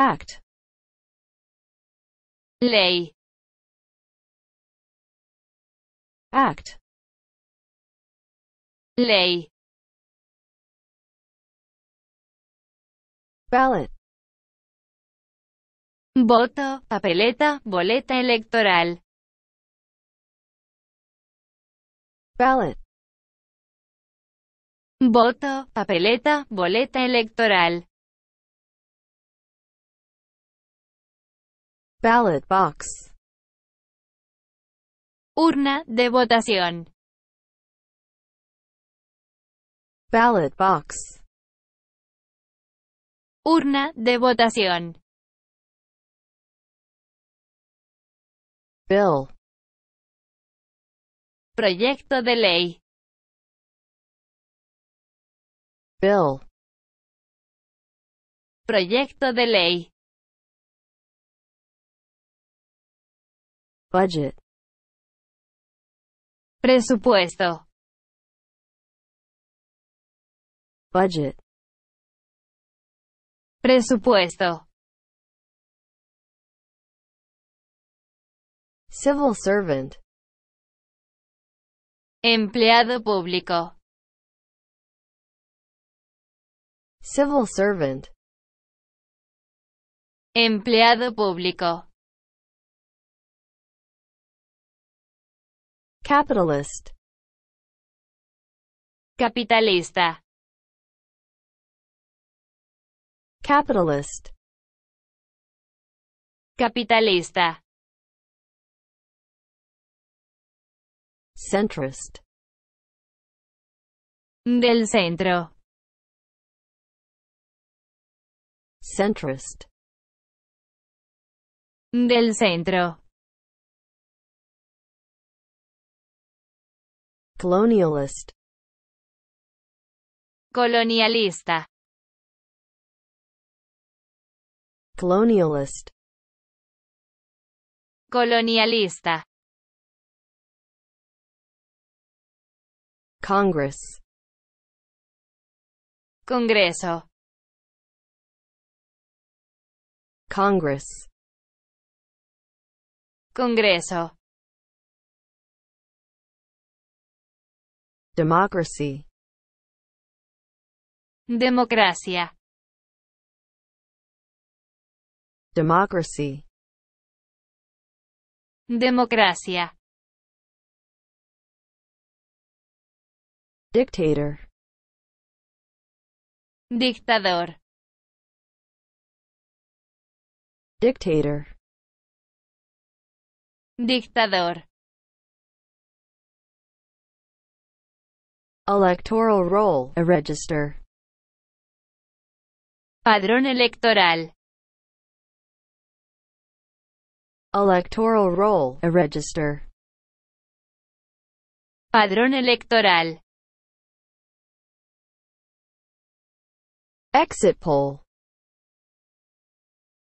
Act. Ley. Act. Ley. Ballot. Voto, papeleta, boleta electoral. Ballot. Voto, papeleta, boleta electoral. Ballot box. Urna de votación. Ballot box. Urna de votación. Bill. Proyecto de ley. Bill. Proyecto de ley. budget presupuesto budget presupuesto civil servant empleado público civil servant empleado público Capitalist. Capitalista. Capitalist. Capitalista. Centrist. Del centro. Centrist. Del centro. Colonialist. Colonialista. Colonialist. Colonialista. Congress. Congreso. Congress. Congreso. Democracy. Democracia. Democracy. Democracia. Dictator. Dictador. Dictator. Dictador. Electoral roll, a register. Padrón electoral. Electoral roll, a register. Padrón electoral. Exit poll.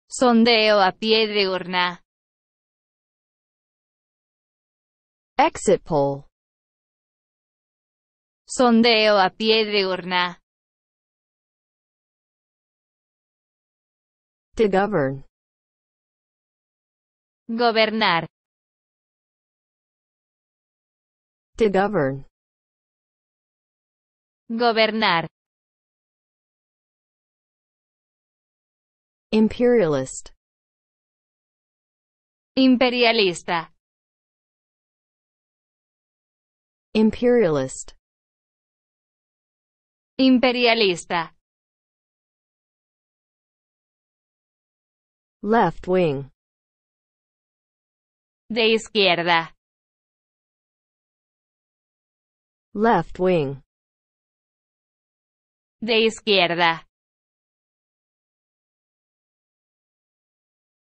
Sondeo a pie de urna. Exit poll. Sondeo a pie de urna. To govern. Gobernar. To govern. Gobernar. Imperialist. Imperialista. Imperialist. Imperialista. Left wing. De izquierda. Left wing. De izquierda.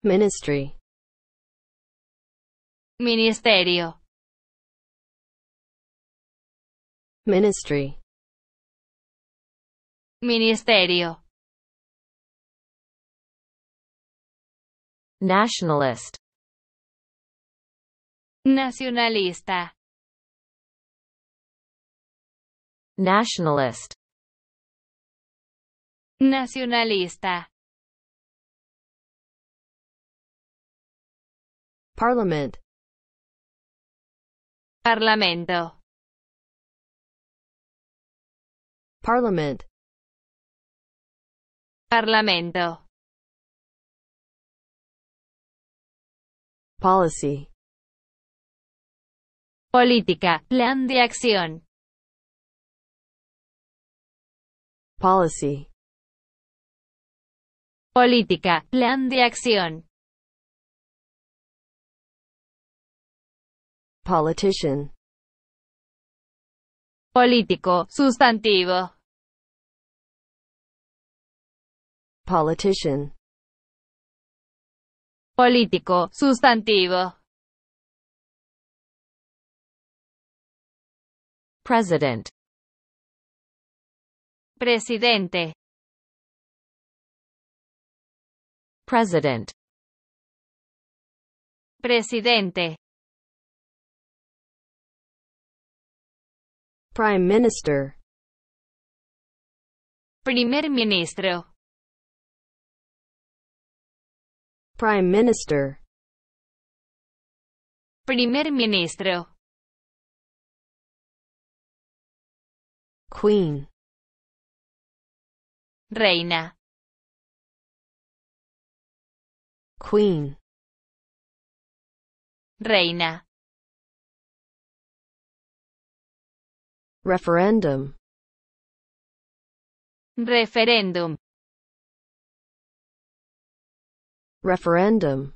Ministry. Ministerio. Ministry. Ministerio Nationalist Nacionalista Nationalist Nacionalista Parliament Parlamento Parliament Parlamento. Policy. Política, plan de acción. Policy. Política, plan de acción. Politician. Político, sustantivo. politician. Político, sustantivo. President. Presidente. President. Presidente. Prime Minister. Primer Ministro. Prime Minister Primer Ministro Queen Reina Queen Reina Referendum Referendum referendum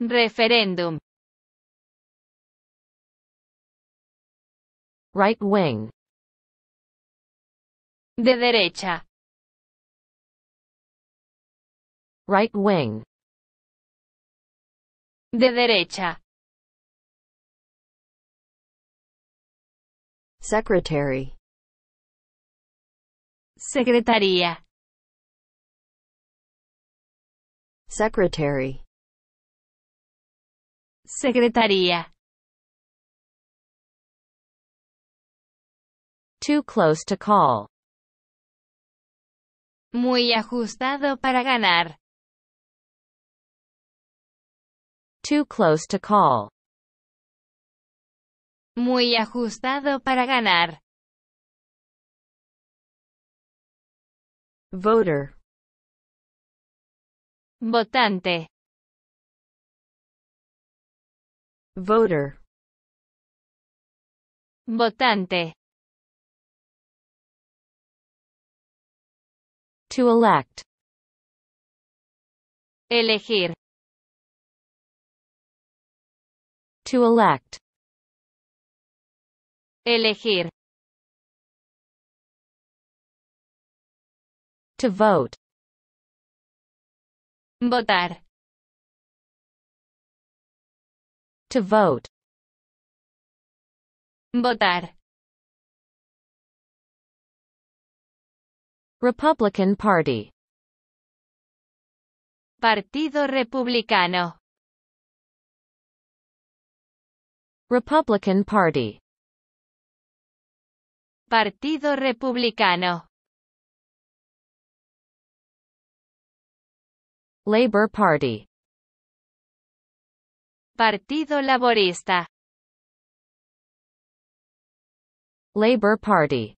referendum right wing de derecha right wing de derecha secretary secretaría Secretary. Secretaría. Too close to call. Muy ajustado para ganar. Too close to call. Muy ajustado para ganar. Voter. Votante. Voter. Votante. To elect. Elegir. To elect. Elegir. To vote. Votar. To vote. Votar. Republican Party. Partido Republicano. Republican Party. Partido Republicano. Labour Party Partido Laborista Labour Party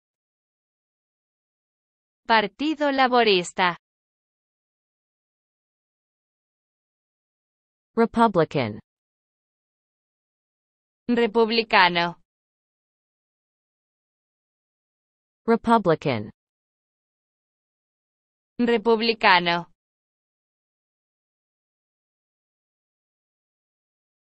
Partido Laborista Republican Republicano Republican Republicano